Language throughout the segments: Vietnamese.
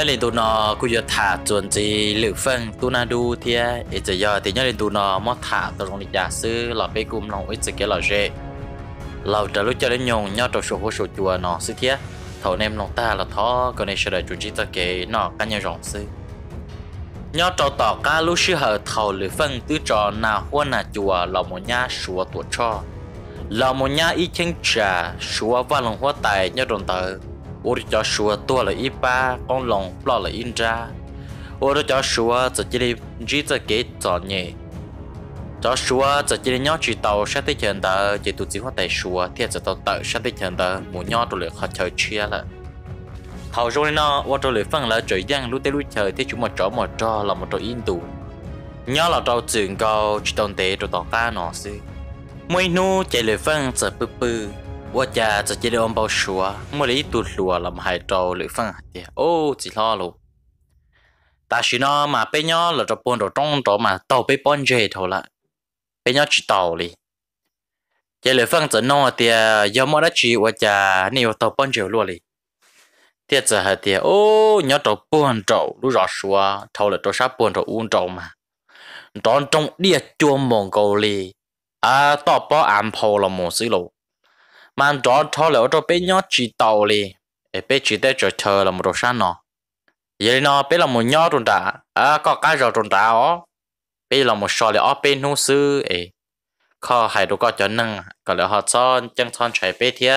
nhớ lên tụi nó cứ giờ thả chuẩn chỉ lử phân tụi nó đu thì ít giờ thì nhớ lên tụi nó mất thả tụi nó giả sư là cái cùng lòng ít giờ cái là dễ. lâu trở lúc cho đến nhung nhớ trâu số hồ số chùa nó sư thiệt thầu nem nó ta là thó còn này sẽ chuẩn chỉ ta kể nó cá nhau rộng sư nhớ trâu tỏ cá lúc sư hở thầu lử phân tứ trò na huân na chùa là một nhà sùa tuột cho là một nhà ý chân trà sùa và lòng hoa tài nhớ đồng tờ 我的家属多了一把光龙落了印章，我的家属自己的日子给早年。家属自己的鸟知道啥的钱的，就都计划在说，天知道到啥的钱的，母鸟都来喝酒去了。好容易呢，我这里放了这样路的路桥，天就么着么着，那么着印度。nhớ là đầu trường cao chỉ tồn tại trong tòa cá nó xí mỗi nụ chạy lời phân sợ bư bư 我家直接的红包说，没得多说了，还找雷锋的哦，知道了。但是呢，嘛被鸟了这半到中着嘛，到被半截头了，被鸟知道了。这雷锋在弄的，要么的去我家，你要到半截落哩。tiết giờ hả tiết ô nhớ trâu buồn trâu lúc rõ xua thâu là trâu sáp buồn trâu uống trâu mà đón trong địa mong cầu li à tao bỏ ám phô là mong xí มันจอทอเลยว่าจะเป็นยอดจีเตาเลยเอเป็จีได้จะเธอละมุดชันเนาะยันเนาะเป็นละมุดยอดตรงตาอ่ะก็การจอตรงตาอ๋อเป็นละมุดชอเลยอ๋อเป็นหูซื้อเอข้อหายดูก็จะนึ่งก็เลยหอซ้อนจังซ้อนใช้เป็เทีย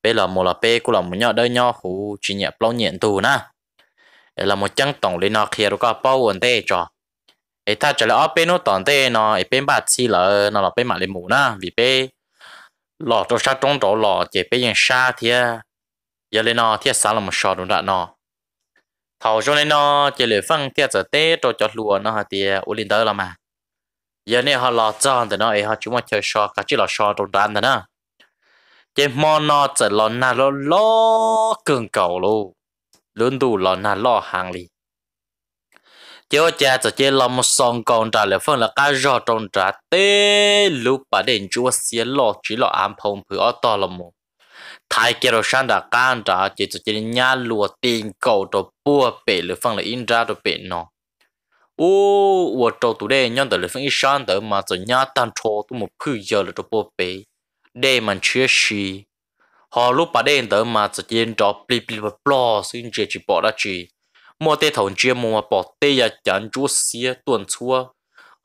เป็นละมุดละเป็กูละมุดยอดได้ยอดหูจีเนี่ยปล้องเนี่ยตูนะเอละมุดจังตรงเลยเนาะเคลียร์ดูก็ป้อนเต้จอเอถ้าจะเลยอ๋อเป็นหูตอนเต้เนาะเอเป็นบาดซีเลยเนาะเราเป็นหมาเลยหมูนะวิเป้ lọ cho sát trống đó lọ chỉ bây giờ sa thì giờ lên nó thì sa là một sọ đúng đã nó thầu cho nên nó chỉ lấy phân thì giờ té trâu chọt lúa nó thì ổn định tới là mà giờ này họ lọ cho thì nó ấy họ chúng mà chơi sọ cả chỉ là sọ đúng đắn thế đó chỉ mò nó chỉ lọ na lọ lọ cường cầu luôn luôn đủ lọ na lọ hàng liền chế cha cho chế lo một song con trả lời phong là cá rô trong trả tê lúc bà đến chúa xé lọ chỉ lo ăn phong phứ ở to là một thái kia rồi sáng đã can trả chế cho chế nhà lúa tiền cầu đồ bùa bể lời phong là in ra đồ bể nó ô ô trâu tụ đây nhân tới lời phong ít sáng tới mà cho nhà tan trâu tụ một phứ giờ là đồ bùa bể đây màn chưa xì họ lúc bà đến tới mà cho chế trò pli pli plo xin chế chỉ bỏ ra chỉ mua tê thầu mua bỏ tê ya chẳng chúa xía tuần xua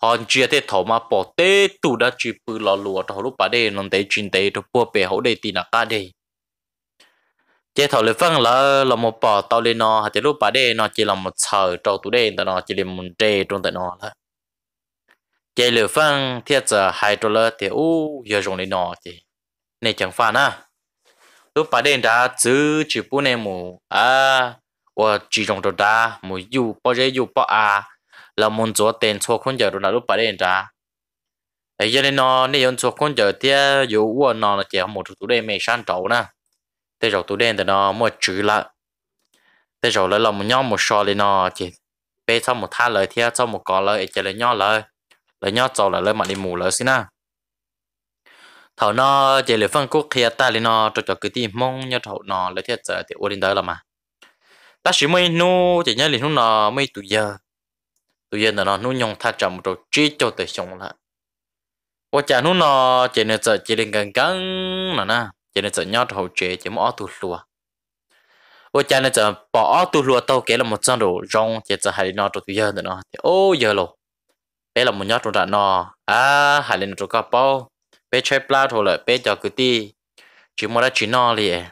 hòn chia tê thầu mà bỏ tê tụ đã chỉ bự lò lùa thầu lúc bà đây nón tê chín tê thầu bùa bè hậu tì nạc ta đây chế thầu lấy phân là là một bỏ lên nó hạt lúc bà đây nó chỉ là một sở trâu tụ đây tao nó chỉ là một trê trong tại nó là chế lấy thiết giờ hai trâu thì u giờ dùng lên nó chứ này chẳng phan à lúc bà đây đã giữ chỉ bút này mù à 我集中着打，没有不热有不啊，老们做点错困觉都那都不认得。哎，原来呢，你用做困觉的有我呢，那些没做都没上着呢，这着都练的呢没追了，这着了老们娘没说的呢，这别操没他了，天操没搞了，哎，这来娘了，来娘走了，来嘛你母了是呢。thảo nó chỉ là phân quốc kia ta lên nó cho cho cái tim mong nhớ thảo nó lấy thiết giờ thì ổn định đó là mà ta chỉ mới nu chỉ nhớ liền lúc nào mấy tụi giờ tụi giờ là nó nu nhong tha trầm rồi chi cho tới xong là quá chả nu nó chỉ nên sợ chỉ nên gần gần là na chỉ nên sợ nhau hậu chế chỉ mỗi tu lùa quá chả nên sợ bỏ tu lùa tàu kế là một trăm đồ rong chỉ sợ hai nó tụi giờ nó thì ô giờ rồi bé là một nhát rồi nó à hai lên rồi có bao bé chơi plat rồi bé cho cứ ti chỉ mua ra chỉ nó liền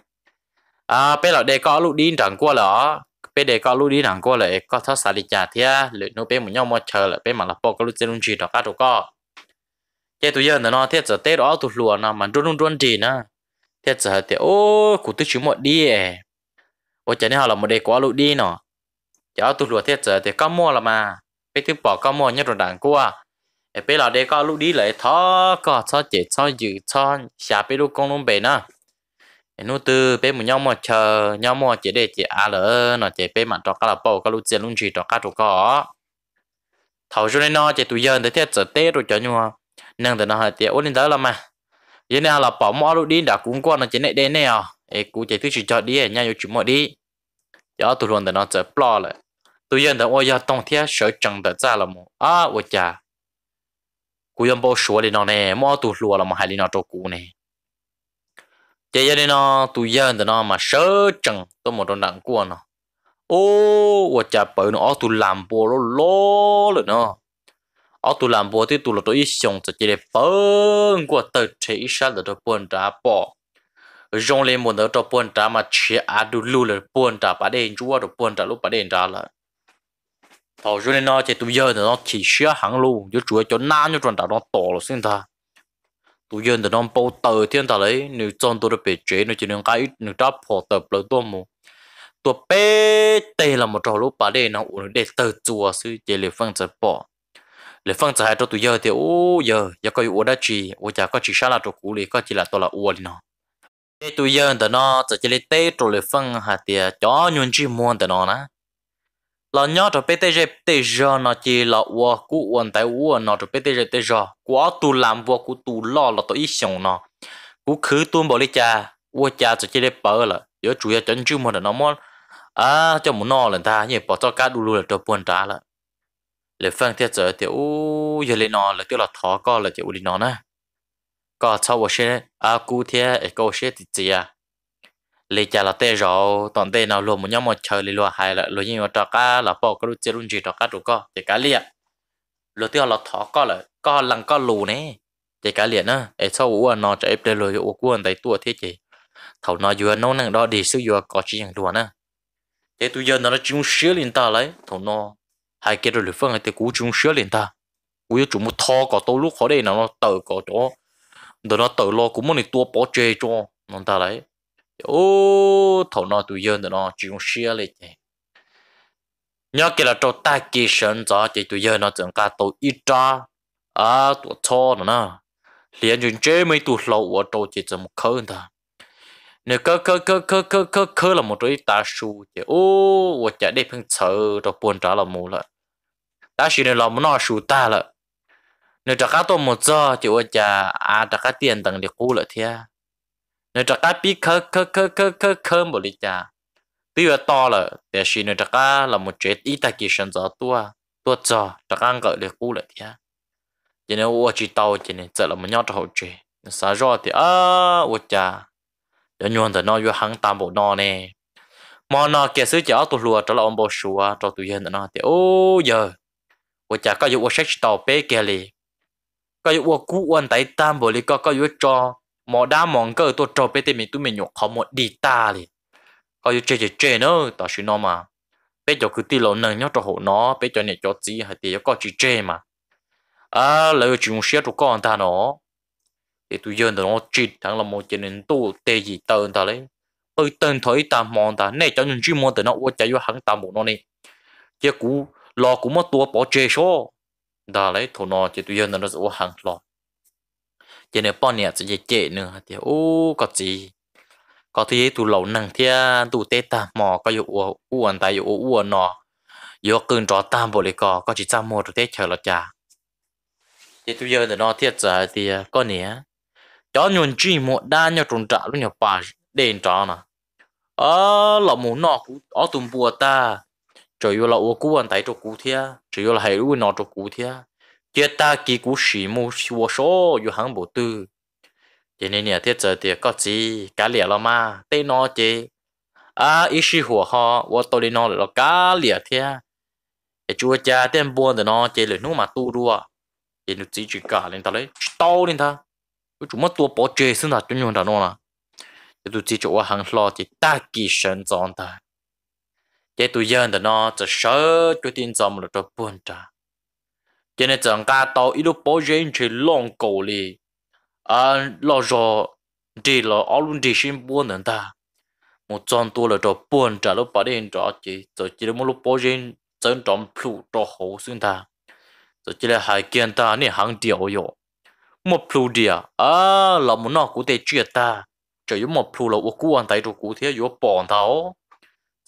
à bây giờ để có lúc đi chẳng qua là bây để có lúc đi chẳng qua là có thoát xa đi chả thế lựa nó bây một nhau một chờ là bây mà là bỏ có lúc chân chỉ đó các đồ co, thế tụi giờ nó thế giờ tết đó tụi lùa nó mà run run run gì nữa thiết giờ thì ô cụ tôi chỉ một đi à. ô chả nên họ là một đề quá lúc đi nọ, chả tụi lùa thiết giờ thì có mua là mà bây thứ bỏ có mua nhất rồi đảng qua bây giờ để có lúc đi lại thó có thó chết thó dự thó xả bây lúc con luôn bể nữa nó từ bé một nhau mà chờ nhau mà chỉ để chỉ à lỡ nó chỉ bé mà cho cá là bao cá lúc tiền luôn chỉ cho cá chỗ có thầu cho nên nó chỉ tụi dân để thiết trở tết rồi cho nhau Nên từ nó hơi tiếc ổn định đó là mà giờ này là bỏ mỏ lúc đi đã cũng qua nó chỉ này đây nè ấy à? cụ chỉ thứ chỉ cho đi nhau yêu chúng mọi đi giờ tụi luôn từ nó chơi plo rồi. tụi dân từ ôi giờ tông thiết sợ chẳng được ra là một à ôi chà cú yếm bảo số đi nó nè mỏ tụi luôn là mà hai đi nó cho cú này chế gia đình nó tụi dân thì nó mà sớ chừng tôi một đòn đặng của nó ô và chả bởi nó ở tụi làm bộ nó lô rồi nó ô tụi làm bộ thì tụi là tôi sống cho chế để bơm của tờ chế ít sát là tôi buồn trả bỏ rong lên một đợt tôi buồn trả mà chế à đủ lưu là buồn trả bà đen chúa rồi buồn trả lúc bà đen trả lại thầu cho nên nó chế tụi dân thì nó chỉ sửa hàng luôn chứ chúa cho nam cho tròn trả nó to rồi xin ta tu yên tao nông bao tờ thiên tao lấy nếu chọn tôi được bể chế nó chỉ nên cái nếu đáp phò tập lấy tôi mu, tôi bé tê là một trò lúc bà đây nó uống để tờ chùa sư chế liệu phân giải bỏ liệu phân giải cho tôi giờ thì ô giờ giờ coi uống đã chỉ ô chả có chỉ sao là trò cũ liền có chỉ là tôi là uống nó tôi giờ tao nó chỉ lấy tê trò liệu phân hạt thì à, cho nhuận chi muốn tao nó nè là nhớ cho PTG giờ nó chỉ là vua cũ quân tại vua nó cho PTG giờ quá tu làm vua cũ tu lo là tôi ít sống nó cũ khứ tuôn bỏ đi cha vua cha cho chỉ để bờ là giờ chủ yếu chân chữ một là nó muốn à cho muốn nó là ta như bỏ cho cá đu lù là cho buồn trả là để phân thiết giờ thì u giờ lên nó là tiêu là thọ co là chịu đi nó nè có sau vua xe à cũ thế cái câu xe thì gì à lì chả là tê rồi toàn tê nào luôn một nhóm một chơi lì lúa hay là lúa như một trò cá là bỏ cái lúa chơi luôn chỉ trò cá đủ co thì cá liền, lúa tiêu là thọ co là co lằng co lù nè thì cá liền á, ấy sau uo nó chạy ép lúa uo cuốn tay tua thế chị thầu nó vừa nấu năng đó đi xíu vừa có chỉ hàng đùa nữa thế tôi giờ nó chung sửa lên ta lấy thầu nó hai cái rồi lửa phương thì cú chung sửa lên ta cú yêu chúng một thọ có tôi lúc khó đây nào nó tự có chỗ rồi nó tự lo cũng muốn đi tua bỏ chơi cho nó ta lấy ô thầu nó tụi dân nó chỉ cũng xia lên chứ nhớ cái là trâu ta kia sơn gió thì tụi dân nó chẳng cả tàu ít cha à tụi cho nó nè liền chuyện chế mấy tụi lâu ở trâu chỉ chẳng một khơi nếu cơ cơ cơ cơ cơ cơ cơ là một đôi ta su chứ ô 我 chạy tôi một nơi trắc cái biết khơ khơ khơ khơ khơ khơ một lý cha tuy là to là để xin nơi trắc cá là một chuyện ít ta kỳ sinh gió tua tua gió trắc cái gọi được cú lại kia cho nên ô chỉ tàu cho nên giờ là một nhau hậu chế xả rõ thì à ô cha để nhuận thì nó vừa hăng tam bộ nó nè mà nó kia sứ chở tụi lùa trở lại ông bố sủa cho tụi dân nó thì ô giờ ô cha có dụ ô sách tàu bé kia liền có dụ ô cú anh tại tam bộ liền có có dụ cho mỏ đá mòn cơ tôi trò bê tê mình tụi mình nhục khó một đi ta liền có yêu chơi chơi chơi nữa tao xin nó mà bây giờ cứ tin lộn nâng nhau cho hộ nó bây giờ này cho gì hay thì có chơi chơi mà à lời chuyện xíu cho con ta nó thì tôi dân nó chỉ thằng là một chuyện nên tu tê gì tên ta đấy ơi tên thấy ta mong ta này cho những chuyện mòn từ nó ôi chạy vô hắn ta một nó này chứ cũ lo cũng mất tua bỏ chơi số đó lấy thổ nó chỉ tôi dân nó là ủa hàng lo chế nữa bọn nè chế chế nữa thì ô có gì có thì tụ lẩu nằng thì tụ tê ta mò có dụ uẩn tại dụ uẩn nọ dụ cưng trò tam bộ lì cò có chỉ trăm một tê chờ là chả thì tụ giờ nó thiệt giờ thì có nè cho nhuận chi một đa nhau trùng trả luôn nhau bà đền trò nè ờ lẩu mù nọ cũng ở tụm bùa ta trời yêu lẩu của anh tại chỗ cũ thia trời yêu là hay lúc nọ chỗ cú thia chế ta kỳ cú sĩ mu xua số dù hắn bộ tư thế nên nhà thiết giờ thì có gì cá lìa lo mà tê nó chế à ý sĩ hùa họ Vô tôi đi nó là cá lìa thế để chúa cha tên buồn thì nó chế lời nó mà tu đua thì nó chỉ chỉ cả lên ta lấy tao lên ta chúng mất tua bỏ chế xin là chúng nhung ta nó là thì tôi chỉ chỗ hàng lo thì ta kỳ sinh tròn ta chế tôi dân thì nó chỉ sợ cho tin trong là cho buồn ta cho nên chẳng cả tàu ít lúc bỏ rơi chỉ long cổ li à lo rồi đi lo ở luôn đi xin buôn nữa ta một trăm tua là cho buôn trả lúc bỏ đi trả chỉ chỉ là một lúc bỏ rơi chân trọng plu cho hậu xuyên ta chỉ là hai kiện ta nên hàng điều rồi một plu địa à là một nó cũng thể ta chỉ có một plu là ô cú anh tại chỗ cụ thế có bọn tháo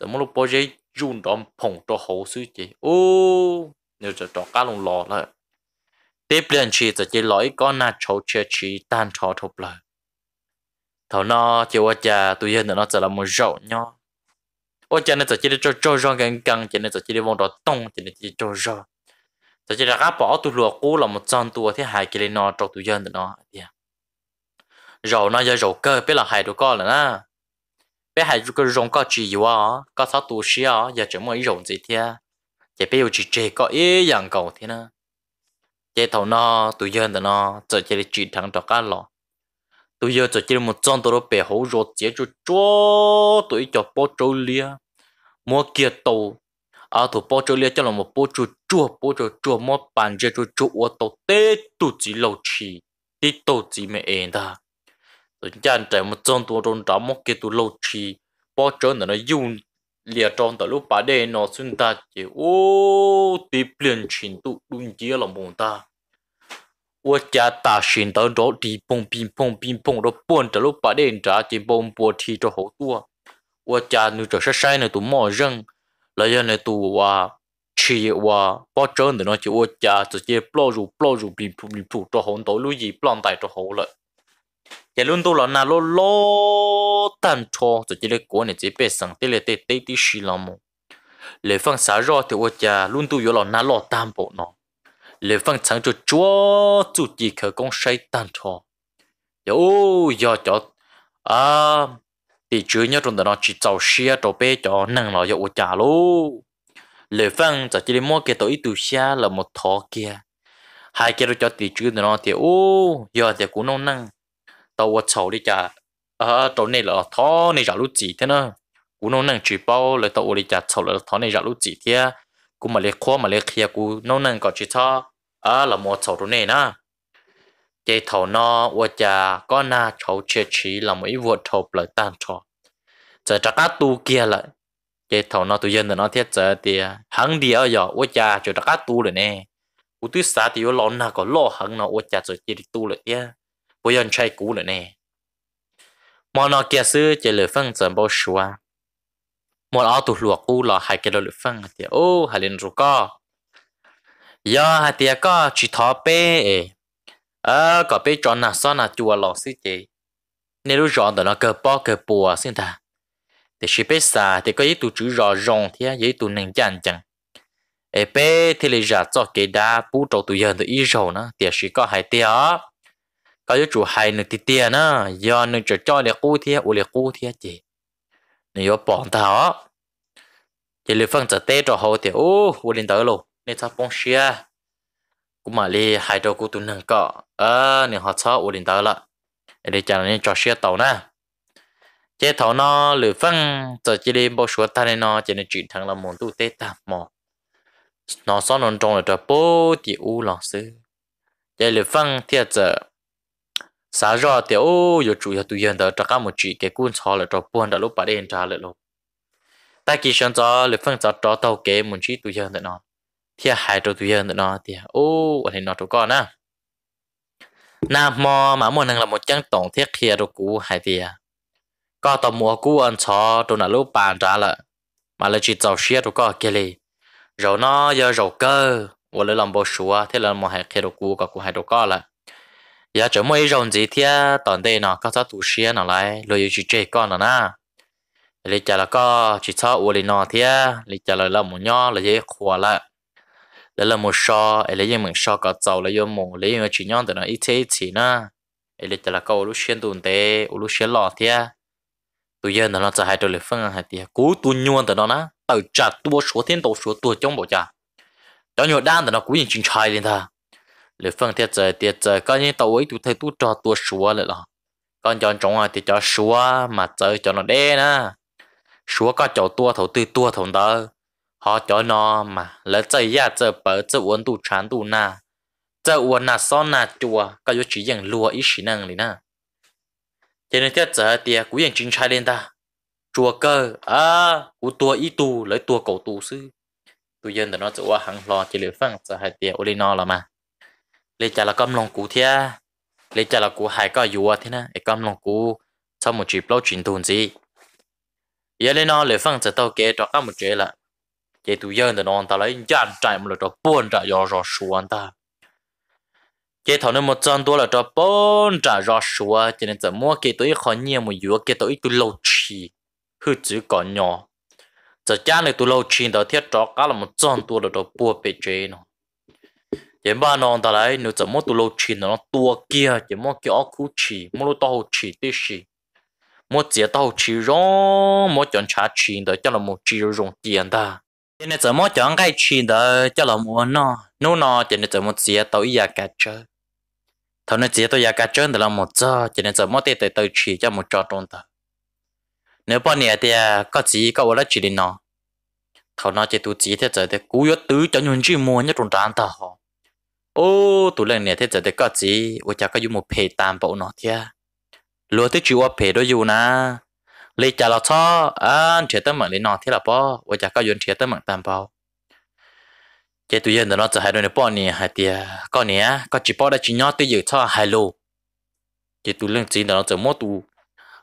một lúc bỏ rơi dùng trọng phòng cho hậu xuyên chỉ ô nếu cho cho cá lồng lò là tiếp liền chỉ cho chỉ lỗi con na chỗ chia chỉ tan chỗ thục là thầu nó chỉ qua cha tôi hiện nó chỉ là một rậu nhau ô cha nó chỉ đi cho cho rong gần gần chỉ nó chỉ đi vòng đó tông chỉ nó chỉ cho rong chỉ chỉ là cá bỏ tôi luộc cú là một trăm tua thế hai cái này nó cho tôi hiện nó rậu nó giờ rậu cơ biết là hai đứa con là na bé hai đứa con rong có chỉ gì quá có sáu tuổi xí à giờ chỉ mới rong gì thế chế bây giờ chỉ chế có ý dạng cầu thế na chế thầu nó tụi dân thì nó giờ chế đi chỉ thằng cho cá lọ tụi giờ giờ chế một trăm tụi nó bể hỗ trợ chế cho cho tụi cho bao trâu lia mua kia tàu à tụi bao trâu lia cho là một bao trâu chua bao trâu chua mua bàn chế cho chua ô tàu tê tụi chỉ lâu chỉ đi tàu chỉ mẹ em ta tụi cha trẻ một trăm tụi nó trả mua kia tụi lâu chỉ bao trâu là nó dùng lìa tròn tờ lúc bà đề nó xuân ta chỉ ô tí biển chuyển tụ đun chia là mong ta ô cha ta xin tớ đó đi bông pin bông pin bông đó bông tờ lúc bà đề trả chỉ bông bùa thi cho hậu tua ô cha nu trở sai sai này tụ mò răng là do này tụ và chỉ và bao trơn để nó chỉ ô cha chỉ chỉ bao rủ bao rủ pin pin pin cho hậu tớ lúc gì bao tài cho hậu lợi giờ luôn tu là na lô lô tan cho rồi chỉ lấy của này chỉ bé sang tê lê tê tê tê xì lắm lê phong xả rõ thì ôi cha luôn tu yếu là na lô tan bộ nó lê phong chẳng cho chúa chủ chỉ khởi công say tan cho giờ ô giờ cho à thì chứa nhớ trong đó nó chỉ giàu xia cho bé cho năng nó giờ ôi cha lô lê phong giờ chỉ lấy mua cái tội tu xia là một thọ kia hai cái đó cho thì chứa nó thì ô giờ thì cũng nông năng tàu chầu đi chả à tàu này là thó này giả lúc gì thế nữa cú nó năng chỉ bao là tàu đi chả chầu là thó này giả lúc gì thế cú mà lấy khoa mà lấy kia cú nó năng có chỉ thó à là một chầu tàu này na cái thầu nó và chả có na chầu chế chỉ là mấy ít vượt thầu lại tan thọ giờ chả ta tu kia lại cái thầu nó tự nhiên là nó thiết giờ thì hắn đi ở giờ và chả chả ta tu rồi nè cú tôi xả thì lo na có lo hắn nó và chả rồi chỉ tu rồi yeah bây giờ trai cũ nữa nè mà nó kia sư chỉ lửa phân dần bao xua một áo tụt luộc u là hai cái đồ lửa phân thì ô hai lên rú co giờ hai tia có chỉ thọ bê ờ có bê chọn nào sao nào chùa lọ xí chị nếu lúc chọn đó nó cờ bò cờ bùa xin ta thì chỉ bê thì có ý tụ chữ rõ ràng thì ý tụ nền chẳng chẳng ê bê thì lấy giả cho cái đá bú trâu tụ giờ thì ý rồi nó thì chỉ có hai tia có cái chủ hay nữa thì tiền á do nữa cho cho liệt cú thiệt u liệt cú thiệt chị nếu có bọn thảo chỉ liệt phân trở tê cho hậu thì ô u liền tới luôn nên ta bông xia cũng mà li hai đầu cú tuần hàng cọ à nếu họ cho u liền tới là để cho nên cho xia tàu nè chế thảo nó liệt phân trở chỉ đi bao số ta nên nó chỉ nên chuyển thẳng là muốn tu tê tạm mò nó sau nó trong là cho bố thì u lòng sư chế liệt phân thiệt trở xã rò thì ô yo chủ yếu tu yên đó cho các một chị cái cuốn xò là cho buồn đã lúc bà đen trả lại lúc tại kỳ sáng cho lực phân cho cho tàu kế một chị tu yên đó nó thì hai chỗ tu yên đó nó thì ô ở đây nó tụi con á nam mò mà muốn là một chân tổng thiết kia đồ cũ hai tia có tàu mùa cũ ăn xò tụi nó lúc bàn trả lại mà là chỉ giàu xe tụi con kia li rồi nó giờ rồi cơ làm bồ sủa thế là một hai kia đồ cũ có của hai đồ con lại giờ chỗ mỗi rồng gì thì tận đây nó có sao tụ xe nó lại rồi gì chơi con nó na lấy chả là có chỉ cho uống lên nó thì lấy chả là làm một nhỏ là dễ khua lại lấy làm một sò lấy những mình sò có dầu lấy dùng mù lấy những chỉ nhon từ nó ít thế chỉ na lấy chả là có uống xe tụn tê uống xe lọ thế, tụi giờ nó nó cho hai đôi phân hai tia cú tụi nhuận từ nó na tàu chặt tua số tiền tổ số tua trong bộ chả cho nhiều đan từ nó cú nhìn chính trai lên thà lệ phân tiệt giờ tiệt giờ có như tàu ấy tụ thầy tụ trò tua súa lại là con chọn chọn à thì cho súa mà trời cho nó đê na súa có chỗ tua thầu tư tua thầu đó họ cho nó mà lỡ chơi ya chơi bờ chơi uốn tụ chán tụ na chơi uốn na son na chùa có yếu chỉ rằng lùa ít sĩ năng này na cho nên tiết giờ cũng tiệt chính trai lên ta chùa cơ à của tua ít tu lấy tua cầu tu sư tu dân là nó qua hàng lo chỉ lửa phăng giờ hai tiệt ô lên là mà lấy trả là cầm lòng cú thế lấy trả là cú hải có dùa thế nè cầm lòng cú sau một chip lâu chuyển tuần gì giờ lên nó lấy phăng sẽ tao kể cho các một chế là chế tụ dân thì nó ta lấy chăn chạy một lượt cho buồn trả gió gió xuống ta chế thằng nó một trăm đô là cho bốn trả gió xuống cho nên giờ mua cái tuổi khó nhiều một dùa cái tuổi tụ lâu chi, hư chữ có nhỏ giờ cha này tụ lâu chi đó thiết cho các là một trăm đô là cho buồn bị chế nó chỉ ba non ta lại nếu chỉ mỗi tu lâu chỉ nó tua kia chỉ mỗi kia ốc khu chỉ mỗi lúc tao chỉ tí chỉ mỗi chỉ tao chỉ rong mỗi chọn trả chỉ đó cho là một chỉ rong tiền ta chỉ nên chỉ mỗi chọn cái chỉ đó cho là một nó nó nó chỉ nên chỉ mỗi chỉ tao ý cả chơi thằng nó chỉ tao ý cả chơi đó là một giờ chỉ nên chỉ mỗi tê tê tao chỉ cho một trò tròn ta nếu bao nhiêu thì à, có chỉ có ở đó chỉ đi nó thằng nó chỉ tu chỉ thế giờ thì cú yếu tứ cho nhân chỉ mua nhất tròn ta họ ô tụi lần này thế giờ để có gì ô cha có dùng một phe tam bộ nọ thia lúa thế chịu phe đó dù na lấy cha là cho anh chế tâm mạng lấy nọ thế là bỏ ô cha có dùng chế tâm mạng tam bộ chế tụi dân nó cho hay đôi này bỏ nè hay tia có nè có chỉ bỏ đã chỉ nhỏ tới giờ cho hai lô chế tụi lần chỉ nó cho mỗi tụ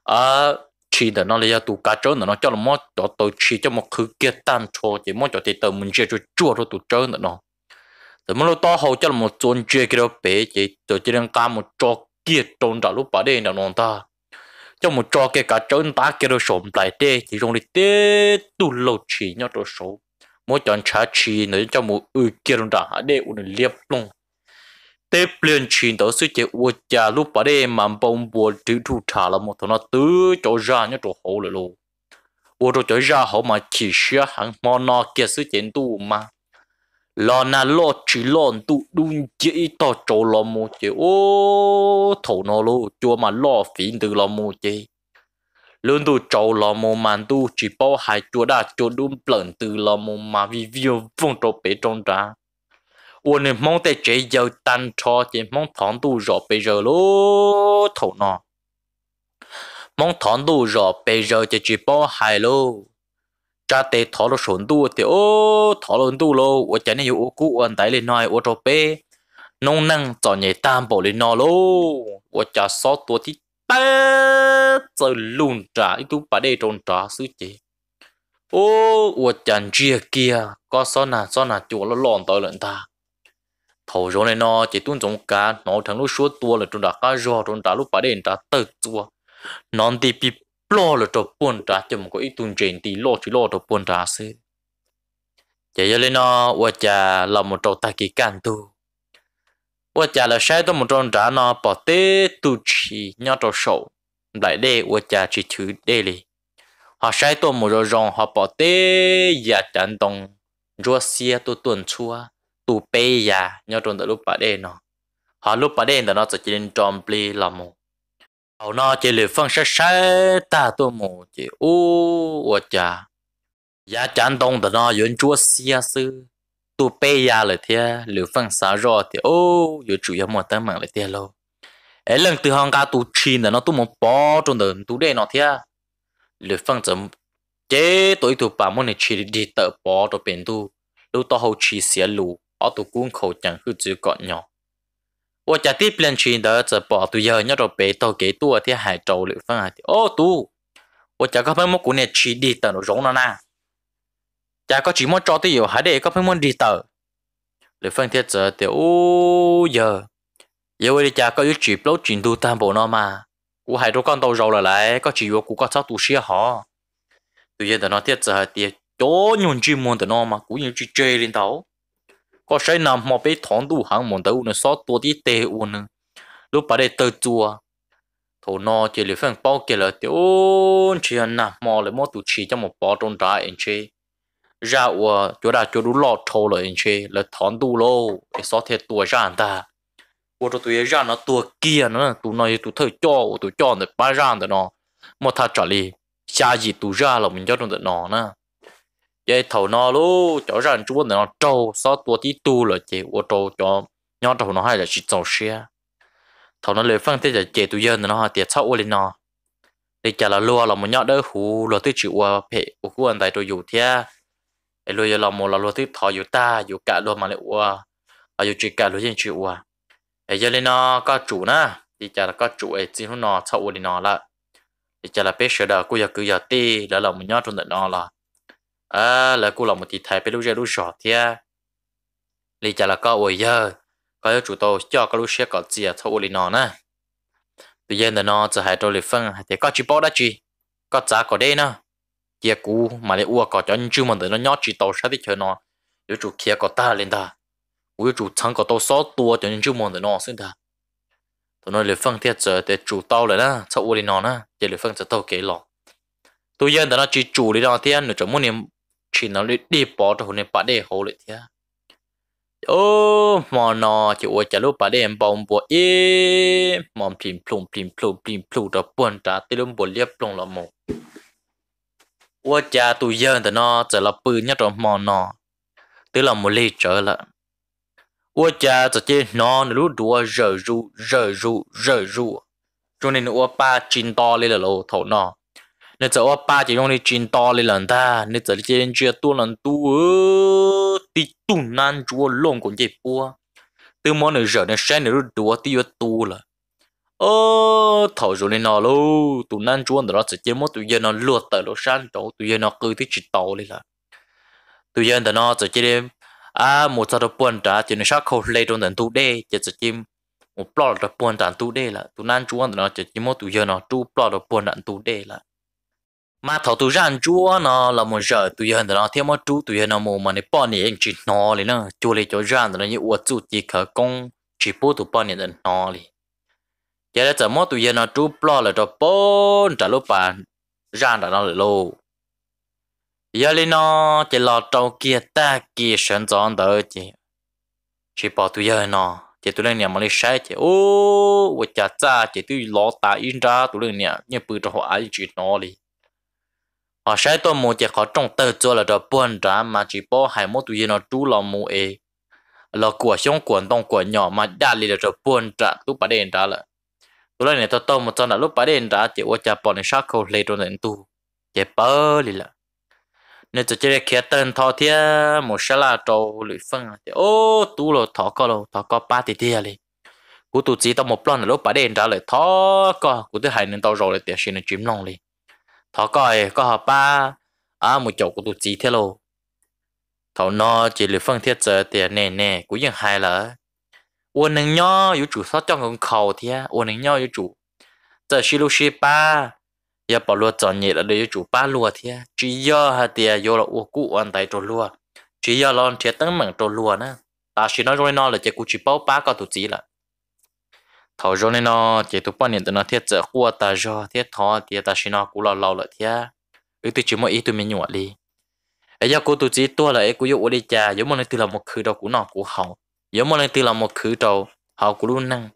à chỉ là nó lấy tụ cá trơn nó cho là mỗi cho tôi chỉ cho một khứ kia tan cho chỉ mỗi cho thì tờ mình chơi cho chua rồi tụ trơn nó cho một 怎么了？到后叫么中介给了白姐，就只能干么着急中着路把的那弄他，叫么着急个中打给了上来的，其中的得都漏气那多手，么讲查气那叫么呃给了打下的我的裂弄。tế liền cái đó bé chỉ tổ chức một suy chế uất trả lúc bà đê mà bông bùa tự thu trả là một thằng nó tứ cho ra nhá chỗ hậu lại luôn uất cho ra hậu mà chỉ sửa hàng mà nó kia sự chế tu mà lo na lo chỉ lon tụ đun chỉ to chỗ lo mu chỉ ô thổ nó lo chua mà lo phí từ lo mu chỉ lớn tụ chỗ lo mu mà tụ chỉ bao hai chua đã chua đun plẩn từ lo mu mà vì view vong chỗ bể trong ra ôn nên mong tê chế giàu tan cho chỉ mong thằng tụ rõ bây giờ lo thổ nó mong thằng tụ rõ bây giờ chỉ chỉ bao hai lo cha tê thọ lo sổn tu thì ô thọ lo tu lo ô chả nên ô cũ anh tại lên nói ô cho bé nông năng cho nhảy tam bộ lên nó lo ô cha so tu thì ta giờ lùn trả ít tu bà đây trôn trả sư chị ô ô chàng chia kia có so nà so nà chùa nó lòn tới lận ta thầu rồi này nó chỉ tuân trọng cá nó thằng lúc số tua là trôn trả cá rò trôn trả lúc bà đây trả tự chùa non đi bịp lo là trò buồn trả cho một cái tuần trên thì lo chỉ lo trò buồn trả xí chỉ lên nó và cha là một trò tài kỳ can tu và cha là sai tôi một trò trả nó bỏ tê tu chỉ nhau trò sầu lại đây và cha chỉ thứ đây li họ sai tôi một trò rong họ bỏ tê giả chẳng đồng rùa xia tôi tuần chua tu bê giả nhau trò tại lúc bà đê nó họ lúc bà đê là nó chỉ lên tròn pli là một hầu nó chỉ lì phân sát sát ta tôi mù chỉ u ủa chà giá đông tờ nó yến chúa xia sư tu bê ya lời thế lì phân xá rõ thì ô yến chủ yếu một tấm mạng lời thế lâu ấy lần hàng ca tu chín là nó tu một bó trong đời tu đây nó thế lì phân chấm chế tuổi tu bà muốn chỉ đi tờ bó trong biển tu lúc to hậu chỉ xia lù ở tu cuốn khẩu chẳng cứ chữ gọn nhỏ 我家啲边全都只 bỏ tu giờ nhớ rồi bé tao kế tu thì hải trâu lữ phân hải ô tu 我家 có phải một cuốn này chỉ đi tờ nó nó na chả có chỉ muốn cho tôi hiểu hải để có phải muốn đi tờ lữ phân thiết giờ thì ô giờ giờ đi chả có yếu chỉ lâu chuyển tu tam bộ nó mà cú hải đâu con tàu rồi là lại có chỉ yếu cú có sao tu sĩ họ tu giờ tờ nó thiết giờ thì chỗ nhún chi muốn tờ nó mà cú nhún chi chơi lên tàu có sai nằm mà bị thằng đủ hàng mòn đầu nữa xót tua đi tê u nữa lúc bà đây tơ chua thổ nó chỉ lấy phần bao kia là tiêu chỉ ăn nằm mò lấy mò tụ chỉ cho một bao trong trái anh chị ra ua chỗ đã chỗ đủ lọt thâu rồi anh chị là thằng đủ lô để xót thiệt tua ra anh ta ua cho tụi ra nó tua kia nữa tụi nó tụi thợ cho tụi cho nó ba ra nó mà thà trả lời xa gì tụi ra là mình cho được nó nữa chế thầu nó lú chỗ rằng chúng nó trâu sau tua tí tu là chế ô trâu cho nhau thầu nó hay là chỉ trâu xe thầu nó lấy phân thế là chế tụi dân nó tiệt sau ô lên nó để chả là lúa là một nhau đỡ hú lúa tới chịu ô phe ô cú anh tại tôi dù thế ai lúa là một là lúa tới thọ dù ta dù cả lúa mà lại ô à dù chỉ cả lúa dân chịu ô ai giờ lên nó có chủ na thì chả là có chủ ai chỉ nó sau ô lên nó là thì chả là bé sửa đó cứ giờ cứ giờ tê đó là một nhau trong tận nó là à là cô lòng một thì thấy bên lúc giờ lúc sọ thia lì chả là có ôi giờ có chủ tàu cho có lúc xe có gì à thôi lì nó nè tự nhiên là nó chỉ hai trâu lì phân thì có chỉ bó đã chỉ có giá có đê nè kia cũ mà để uo có cho những chú mình nó nhót chỉ tàu sẽ đi chơi nó yếu chủ kia có ta lên ta yếu chủ thằng có tàu số tua cho những chú mình nó xin ta tụi nó lì phân thiệt giờ để chủ tàu lại nè sau lì nó nè để lì phân sẽ tàu kế lọ tự nhiên là nó chỉ chủ lì đó thiên nửa cho muốn niệm chỉ nó đi đi bỏ cho hồn bà đề hồ lại thế ô mà nó chỉ ôi chả lúc bà đề em bông bùa ê mòm phim plum plim plum plim plum đó buồn trả tới lúc buồn liếp plum là một ôi cha tụi dân thì nó chỉ là bự nhất rồi mà nó tức là một ly trở lại ôi cha chỉ chỉ nó lúc đùa rờ ru rờ ru rờ ru cho nên ôi ba chín to lên là lô thổ nó 你走啊八几公里转多你人哒，你走你这边转多人多，地多难做弄过这波，对么你热的山你都多地越多了。ờ thầu rồi nó lô tụi nan chuan đó sẽ mốt tụi giờ nó lượt tới lô san chỗ tụi giờ nó cứ thích chỉ tàu đi là giờ nó sẽ chơi đêm à một sao buồn trả chỉ nó sắc khâu lấy trong tận tụ chỉ một plot được buồn trả là tụi nan chuan đó sẽ mốt tụi giờ nó tụ plot được buồn trả tụ là mà thầu tụi ra ăn chúa nó là một giờ tụi hơn nó thêm một chú tụi nó mù mà nó bỏ nè anh chỉ nó lên nó chú lên cho ra nó như uất chú chỉ khởi công chỉ bố tụi bỏ nè nó nó đi giờ đó giờ mỗi tụi nó chú bỏ là cho bốn trả lúc bà ra là nó lại lô giờ lên nó chỉ lo trâu kia ta kia sẵn chọn đỡ chỉ chỉ bỏ tụi hơn nó chỉ tụi lên nhà mà lấy sai chỉ ô vợ cha cha chỉ tụi lo ta in ra tụi lên nhà như bự cho họ ai chỉ nó đi mà sai tôi mua chỉ họ trong tờ cho là được buồn ra mà chỉ bỏ hai mốt tuổi nó chú lo mua ấy là của xong của tông của nhỏ mà đã lì được buồn ra lúc bà đen ra là tôi lên này tôi tông một trận là lúc bà đen ra chỉ qua chả bỏ này sát khẩu lấy trong này tu chỉ bơ lì là nên tôi chỉ kia tên thọ thia một số là trâu lưỡi phân thì à. ô tu rồi thọ co rồi thọ co ba tỷ tia lì cú tu chỉ tao một lần là lúc bà đen ra lại thọ co cú thứ hai nên tao rồi lại tiền xin là chiếm lòng liền thọ coi có họ ba à một chỗ của tụi chị thế lô thọ nó chỉ là phân thiết giờ thì nè nè cũng cũng ยัง hay là uốn nâng nhỏ yếu chủ sao cho con khẩu thế uốn nâng nhỏ yếu chủ giờ xí lô xí ba giờ bảo lúa chọn nhẹ là để yếu chủ ba lúa thế chỉ giờ hà tiền giờ là uốn cụ uốn tay trâu lúa chỉ giờ lon thiệt tấn mảng trâu lúa nè ta xí nói rồi nó là chỉ cụ chỉ bao ba có tụi chị là thảo cho nên nó chỉ tụ bọn nên nó thiết trợ khu ta cho thiết thọ thì ta xin nó cũng là lâu rồi thế ư tôi chỉ mới ít tôi mới nhọ đi ấy giờ cô tôi chỉ tua ấy cô dụ đi cha giống mà từ là một khứ đầu của nó của hậu giống mà từ là một khứ đầu hậu của luôn năng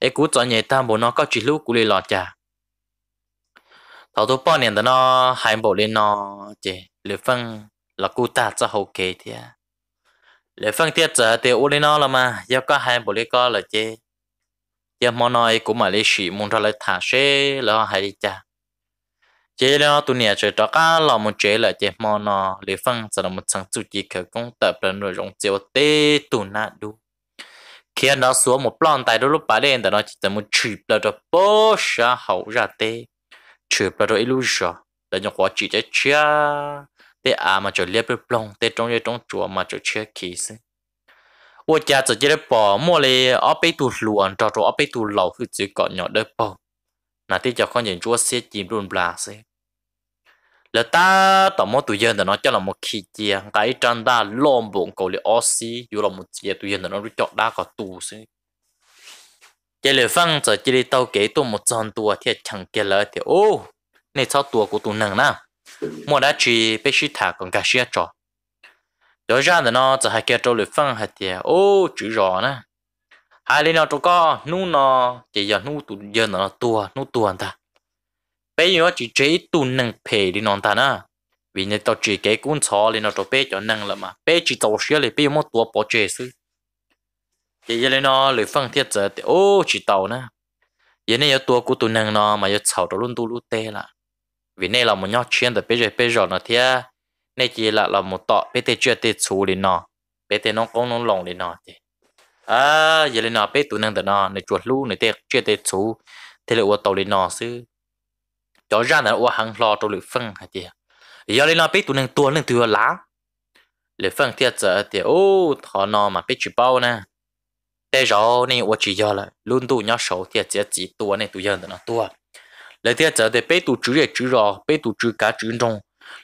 ấy cô chọn nhảy ta bộ nó có chỉ lúc của lì lọt cha thảo tôi bọn nên nó hai bộ lên nó chỉ lửa phân là cô ta cho hậu kế thế lửa phân thiết trợ thì ô lên nó là mà giờ có hai bộ lên có là chơi giờ món nói của Malaysia muốn ra lại thả xe là hay đi cha chế đó tụi nhà chơi trò cá là một chế là chế món nó để phân sẽ là một thằng chủ chỉ khởi công tập là nội dung chiều tê tụ nát đủ khi anh nó xuống một plon tại đôi lúc bà đen tại chỉ tầm một chụp là cho bố xa hậu ra tê chụp là cho illusion là những quá chỉ chế chia tê à mà chơi liệp plon tê trong như trong chùa mà chơi chia kỳ sinh 我家直接 bỏ mua lấy ở bên tủ luồn trò trò ở bên tủ lẩu cứ chỉ có nhỏ đỡ bỏ là tiếp cho con nhìn chúa xe chìm luôn là xe là ta tỏ mô tụi nó cho là một khi cái trang ta lom bụng cầu lì oxy dù là một chia tụi dân là nó chọn đa có tù xe chỉ là phăng giờ chỉ đi tàu kế tụ một tròn tù thì chẳng kia lời thì ô này sao tù của tụ nặng nào mua đã chỉ bị sĩ thả còn cả sĩ trò đó ra là nó giờ hai kia trâu lượt phân hạt tiền ô chữ rõ nè hai lên nào trâu con, nu nó chỉ giờ nu tụ giờ nó tua nu tua ta bây giờ chỉ chế tụ nâng phê đi nó ta nè vì nên tao chỉ cái cuốn chó lên nó trâu bé cho nâng là mà bé chỉ tàu xía lên bé mất tua bỏ chế sư chỉ giờ lên nó lượt phân thiết giờ thì ô chỉ tàu nè giờ này giờ tua của tụ nâng nó mà giờ chảo trâu luôn tụ lú tê là vì nên là một nhóc chuyện thì bây giờ bây giờ nó thiệt này chỉ là là một tọ bé tê chưa tê chú lên nó bé tê nó cũng nó lòng lên nó thì à giờ lên nó bé tụi năng tờ nó này chuột lú này tê chưa tê chú thế là ua tàu lên nó chứ cho ra là ua hàng lo tàu lưỡi phân hả chị giờ lên nó bé tụi năng tua năng tua lá lưỡi phân thiệt giờ thì ô thọ nó mà bé chịu bao nè thế rồi này ua chỉ giờ là luôn tụ nhau xấu thiệt chỉ chỉ tua này tụi giờ tờ nó tua lấy thiệt giờ thì bé tụi chữ là chữ rò bé tụi chữ cá chữ trong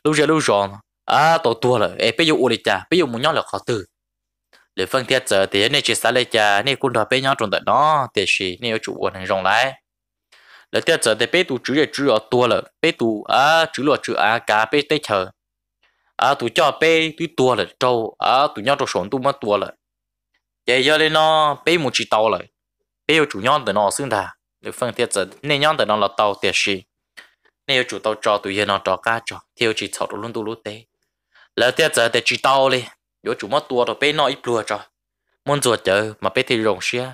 lúc giờ lúc rò à tổ tua rồi ấy bây giờ u lịch cha bây giờ muốn nhau là khó từ để phân thiết giờ thì nên chỉ xả lấy cha nên cũng đòi bây nhau trong đợt đó thì chỉ nên chủ của thằng rồng lại để thiết giờ thì bây tu chữ là chữ ở tua rồi bây tu à chữ là chữ à cả bây tây chờ à tu cho bây tu tua rồi trâu à tu nhau trâu sống tu mất tua rồi vậy giờ lên nó bây một chỉ tàu rồi bây ở chủ nhau từ nó xưng thà để phân thiết giờ nên nhau từ nó là tàu thì chỉ ở chủ tàu cho tụi hiện nó cho cá cho theo chỉ sau luôn tu lút tê แล้วเตี้ยจะแต่จีเตาเลยเดี๋ยวจู่มาตัวต่อไปนออีปลัวจ้ะมันจวดเจอมาไปที่โรงเชีย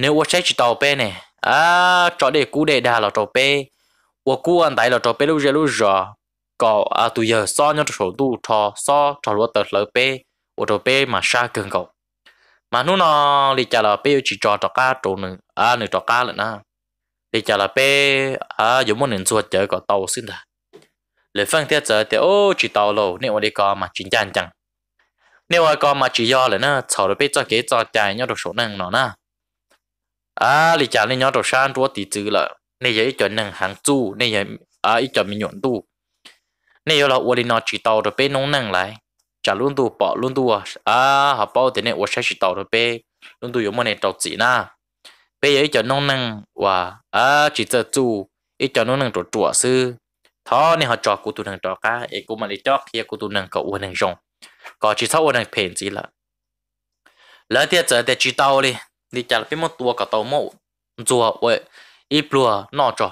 nếu ว่าใช้จีเตาไปเนี่ยอ่าจอเด็กกูเด็กดาเราต่อไปว่ากูอันไหนเราต่อไปรู้เรื่องรู้จ้ะก็อ่าตัวเยอะซ้อนยอดโฉดูทอซ้อทอรัวเติร์ดเลยไปว่าต่อไปมาชาเกินกว่ามานู่นน่ะลีจ่าเราไปจีจอต่อก้าตัวหนึ่งอ่าหนึ่งต่อก้าเลยนะลีจ่าเราไปอ่าอยู่มันหนึ่งจวดเจอก็เตาสิ้นละเลยฟังเทียเจอแต่โอ้จีตาวโลเนี่ยวันเีก็มาจีนจันจังเนี่ยวันก็มาจียอเลยนะชาวเราไปจอดเก๋จอดใจยอดสูนึ่งหนอหนะอ่าลีจานี่ยอดชานตัวตีจื้อละเนี่ยยี่จอดหนึ่งหางจู้เนี่ยยอ่าอีจอดมีหยวนตู้เนี่ยเราวันนี้นอจีตาวเราไปน้องนั่งไรจากรุ่นตูวปอรุ่นตู่อ่าฮับเป้าแต่เนี่ยวัาใช้จีตาวเราไปรุ่นตูวอยู่ม่นในตัวจีน่าไปยี่จอดน้องนั่งว่าอ่าจีเจอจู้อีจอดน้องนั่งตัวตัวซื้อ thọ nên họ cho cụ tu năng cho cả, ấy cũng mà đi cho kia cụ tu năng có uống năng rong có chỉ thọ uống năng phèn gì là lỡ tiệt giờ để chỉ tao đi đi chả là biết một tua cả tàu mổ, rùa vậy ít lùa nọ cho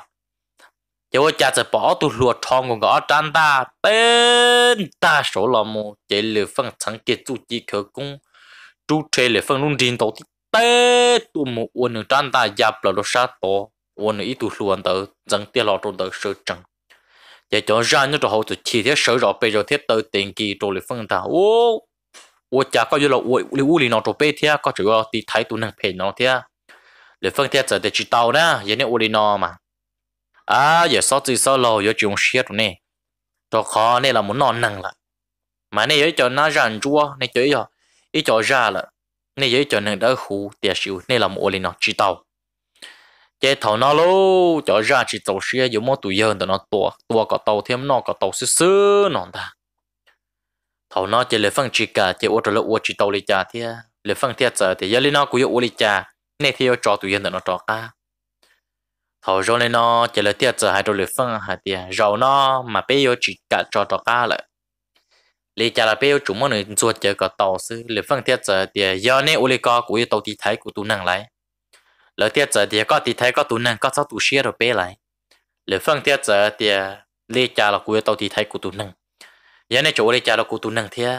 chỉ có chả giờ bỏ tu lùa thong còn có trăn ta bên ta số là một chỉ lừa phân thắng kia chú chỉ khởi cung chú chơi lừa phân luôn riêng tàu tê tụ một uống năng trăn ta giáp là đồ sát tổ uống ít tu lùa tới dân tiệt lọ trong tới sơ trắng giờ cho ra nó rồi hậu tụi chỉ thế sợ rồi bây giờ thế tới tiền kỳ rồi lại phân ta ô ô chả có gì là ô li u li nó rồi bây thế có chỉ có tí thấy tụi nàng phê nó thế lại phân thế giờ để chỉ tàu nè, giờ nên ô li nó mà à giờ sao chỉ sao lâu giờ chúng xiết rồi nè cho khó này là muốn non nặng lại mà này giờ cho nó ra chua nên chơi giờ ít cho ra là này giờ cho năng đã hú tiền siêu nên là một ô li nó chỉ tàu chế thầu nó lô cho ra chỉ tàu xe giống mô tụi dân nó tua tua có tàu thêm nó có tàu xứ xứ nó ta thầu nó chế lấy phân chỉ cả chế ô trở lại ô chỉ tàu lý trà thì lấy phân thiệt giờ thì giờ lý nó cũng yêu ô lý trà nên thì cho tụi dân nó cho cả thầu rồi nên nó chế lấy thiệt giờ hai đôi lấy phân hai thì rồi nó mà bây giờ chỉ cả cho cho cả lại lý trà là bây giờ chúng mô này ruột chế có tàu xứ lấy phân thiệt giờ thì giờ nên ô lý có cũng tàu thì thấy của tụi năng lại lỡ tiết giờ thì có thì thấy có tụi năng có sáu tụi xe rồi bé lại lỡ phân tiết giờ thì lê cha là cuối tàu thì thấy của tụi năng giờ này chỗ lê cha là của tụi năng thế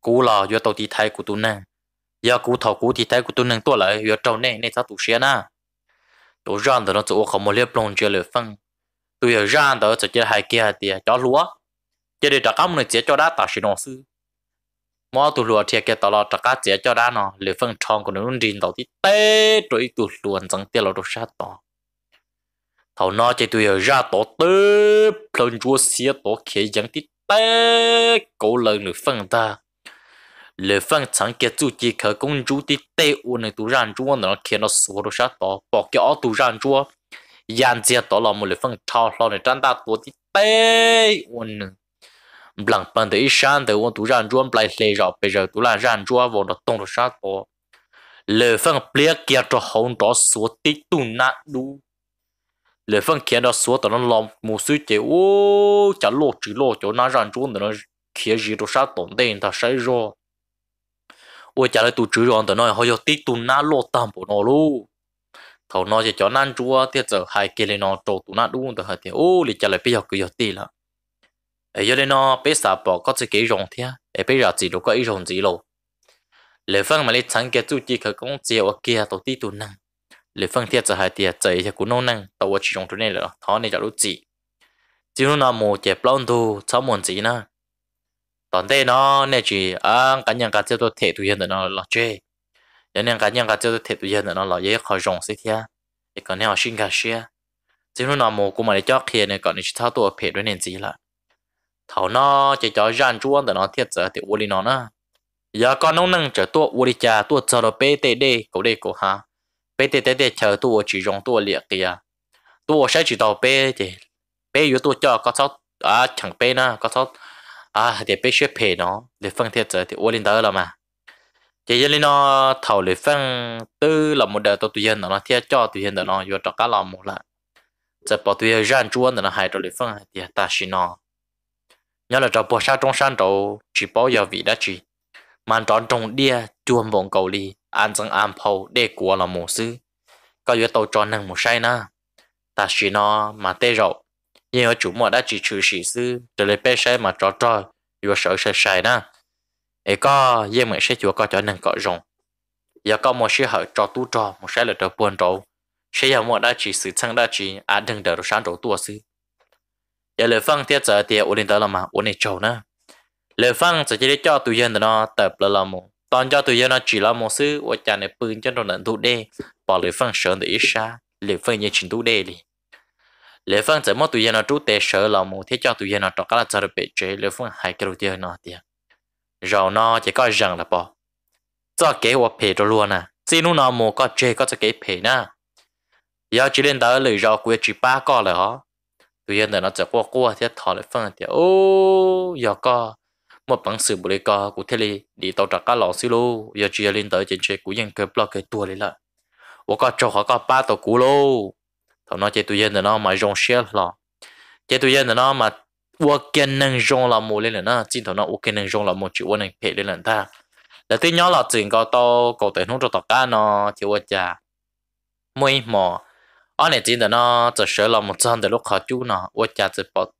cú lò giờ tàu thì thấy của tụi năng giờ cú thầu cú thì thấy của tụi năng tua lại giờ trâu này này sáu tụi xe na chỗ ran đó nó chỗ không một liếp lông chưa lỡ phân tụi giờ ran đó chỗ chơi hai kia thì cho lúa chơi được cả công này chỉ cho đã tạo sự nọ sư mò tụ lùa thiệt kia tao lo trả cá chế cho đã nó lửa phân tròn của nó rin tao thì tê rồi tụ luồn chẳng tiếc là đồ sát tao thầu nó chạy tụi ra tổ tê plon chúa xía tổ khế chẳng tí tê cổ lần lửa phân ta lửa phân chẳng kia chú chỉ khờ công chú tí tê u này tụ ran chúa nó khế nó số đồ sát tao bỏ kia ở tụ ran chúa yàn chia tao là một lửa phân tròn lo này trăn ta tổ tí tê u này bằng bận tới sáng tới ông tu ran chuông lại lê rõ bây giờ tu là ran chuông vào nó tông nó sát bộ lệ phong plia kia cho hồn đó số tí tu nát đu lệ phong kia đó số tao nó lòng một suy chế ô chả lo chữ lo chỗ nó ran chuông nó kia gì đó sát tổn tên ta sai rồi ôi chả lại tu chữ rồi tao nói họ cho tí tu nát lộ tam bộ nó luôn thầu nó chỉ cho nan chúa tiết giờ hai kia lên nó trổ tụ nát đúng rồi thì ô lì chả lại bây giờ cứ giờ tí là ấy giờ đây nó bây giờ bỏ có chỉ cái rồng thế ấy bây giờ chỉ được có ý rồng chỉ rồi lệ phong mà lấy chẳng cái chủ chỉ khởi công chỉ ở kia tổ tí tu năng lệ phong thiết giờ hai tia à, chạy thì cũng nô năng tàu ở chỉ rồng chỗ này là thọ này là lúc chỉ chỉ lúc nào mùa chạy plon tu sáu muôn gì na toàn đây nó nè chỉ à cá nhân cá chơi tôi thể tu hiện nó là chơi nhân nhân cá nhân cá chơi tôi thể tu hiện nó là dễ khỏi rồng xí thế cái còn này học sinh cá xí chỉ lúc nào mùa cũng mà để cho kia này còn đi thao tu ở phe đối nên chỉ là thảo nó chỉ cho gian chuông để nó thiết giờ thì uống đi nó nữa giờ con nông nương trở tua uống đi cha tua chờ nó ptd cổ đây cổ ha ptd chờ tua chỉ dùng tua liệt kìa tua sẽ chỉ tàu p thì p yếu tua cho có sáu à chẳng p na có sáu à thì p sẽ p nó để phân thiết giờ thì uống lên tới là mà chỉ cho nó thảo để phân tư là một đời tôi tùy hiện nó thiết cho tùy hiện nó vô cho cá làm một lại giờ bỏ tùy hiện gian chuông nó hay rồi để phân thì ta xin nó nhớ là trò bò sa trong san trầu chỉ bao giờ vị đã chỉ mà tròn trong đia chuông bồng cầu li an dân an phâu để của là một sư có yếu tàu tròn năng một sai na ta chỉ nó mà tê rậu nhưng ở chủ mọ đã chỉ trừ sĩ sư trở lại bê sai mà trò trò yếu sợ sai sai na ấy có yên mẹ sẽ chúa có cho năng cọ rồng giờ có một sự hở cho tu trò một sai là trò buồn trầu sẽ giờ mọ đã chỉ sự sang đã chỉ an đừng đỡ sáng trầu tua sư giờ lời phăng thiết giờ thì ổn định đó là mà ổn định chỗ nữa lời phăng sẽ chỉ để cho tụi dân nó tập là là một toàn cho tụi dân nó chỉ là một sự ở chả này bưng cho nó nặng thu đê bỏ lời phăng sớm để ít xa lời phăng như chính thu đê đi lời phăng sẽ mất tụi dân nó trú tệ sợ là một thiết cho tụi dân nó trọ là trở về chế lời phăng hai cái đầu tiên nó thì rồi nó chỉ có rằng là bỏ cho kế hoạch phê rồi luôn à xin nó mù có chế có cho kế phê na giờ chỉ lên tới lời rồi quê chỉ ba con là họ tự nhiên là nó trở qua qua thì thọ lại phân thì ô giờ một bằng sự bù lê co của thế đi tàu trạc cá lò xí lô giờ chỉ lên tới trên xe của dân cơ block cái tua lấy lại ô có cho ba tàu cũ lô thọ nó chơi tự nhiên là nó mà rong xe lò chơi tự nhiên là nó mà ô năng rong là một lên là nó chính nó ô năng rong là một chữ ô năng hệ lên ta là tí nhỏ là chuyện có tàu cổ tới nó cho tàu nó thì ô chả mỗi mò ở này chỉ là nó chỉ sợ là một trăm để lúc họ chú nó vợ cha chỉ bảo,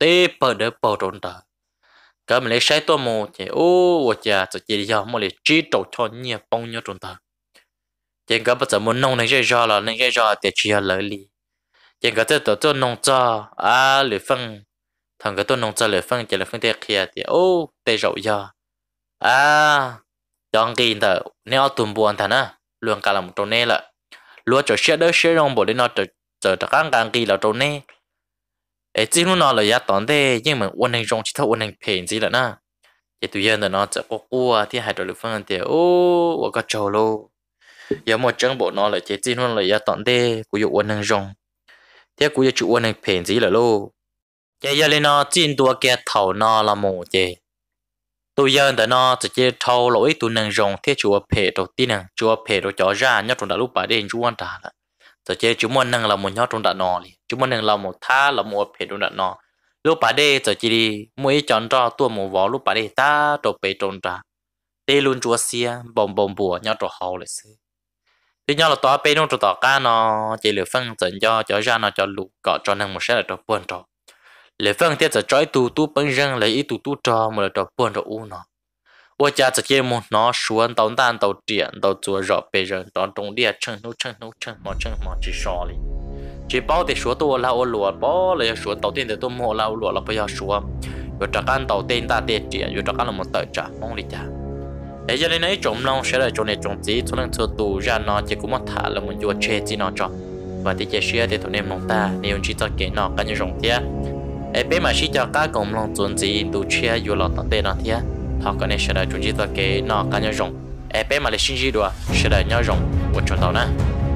tê bỏ đỡ bỏ trốn ta cái mình lấy sai tôi một chỉ ô vợ cha chỉ chỉ do một lấy chỉ trâu cho nhiều bông nhau trốn ta chỉ cái bây giờ muốn nông này cái do là này cái do để chỉ là lợi lý chỉ cái tôi tôi nông cho à lợi phân thằng cái tôi nông cho lợi phân chỉ là phân để kia thì ô để rậu do à trong kia tờ nếu tuần buồn thằng á luôn cả là một trâu nê lại lúa cho xe đỡ xe rong bộ đến nó cho cho cho căng căng kỳ là trâu nè ấy chỉ luôn nó là giá tòn thế nhưng mà uốn hình rong chỉ thâu uốn hình phèn gì là na tự nhiên là nó sẽ có cua thì hai trâu được phân tiền ô và có trâu luôn, giờ một chân bộ nó là chỉ chỉ luôn là giá tòn thế cũng dụ uốn hành rong thế cũng dụ uốn hành phèn gì là luôn, vậy giờ lên nó chín tua kia thầu nó là mồ chơi tôi giờ tại nó chỉ chơi thâu lỗi tôi nâng rồng thế chùa phê đầu tiên nè chùa phê rồi chó ra nhớ chúng đã lúc bà đến chú anh ta là chỉ chơi chúng muốn nâng là một nhớ chúng đã nọ đi chúng muốn nâng là một tha là một phê trong đã nọ lúc bà đi chỉ chỉ đi mỗi chọn ra tôi một vỏ lúc bà đi ta đồ phê trong ra tê luôn chùa xia bồng bồng bùa nhớ trong hậu lại xí thì nhớ là tòa phê trong tòa ca nó chỉ lửa phân dẫn cho chó ra nó cho lụ cọ cho nâng một sẽ là đồ buồn trọ lệ phân tiết giờ trói tu tu bưng răng lấy ít tu tu cho mà là cho buồn rồi u nó ô cha giờ kia muốn nó xuống tàu tan tàu triển tàu chùa rõ bề rừng tàu trồng địa chân nấu chân nấu chân mà chân mà chỉ sò đi chỉ bao thì số tôi là ô lúa bao là số tàu tiền thì tôi mua là ô lúa là bây giờ số rồi chắc ăn tàu tiền ta tiền triển rồi chắc ăn là một tờ trả mong đi cha để cho này ấy trồng long sẽ là trồng này trồng gì cho nên tôi tu ra nó chỉ cũng mất thả là một vua chê chỉ nó cho và thì chia sẻ thì tụi em mong ta nếu chỉ cho cái nó cái như rồng thế ai bé mà chỉ cho cá cùng lòng chuẩn gì đủ chia dù lọt tận đây nó thế thọ cái này sẽ là chuẩn gì cho cái nào cá nhau rồng ai bé mà lấy sinh gì đồ sẽ là nhau rồng của chúng tao nè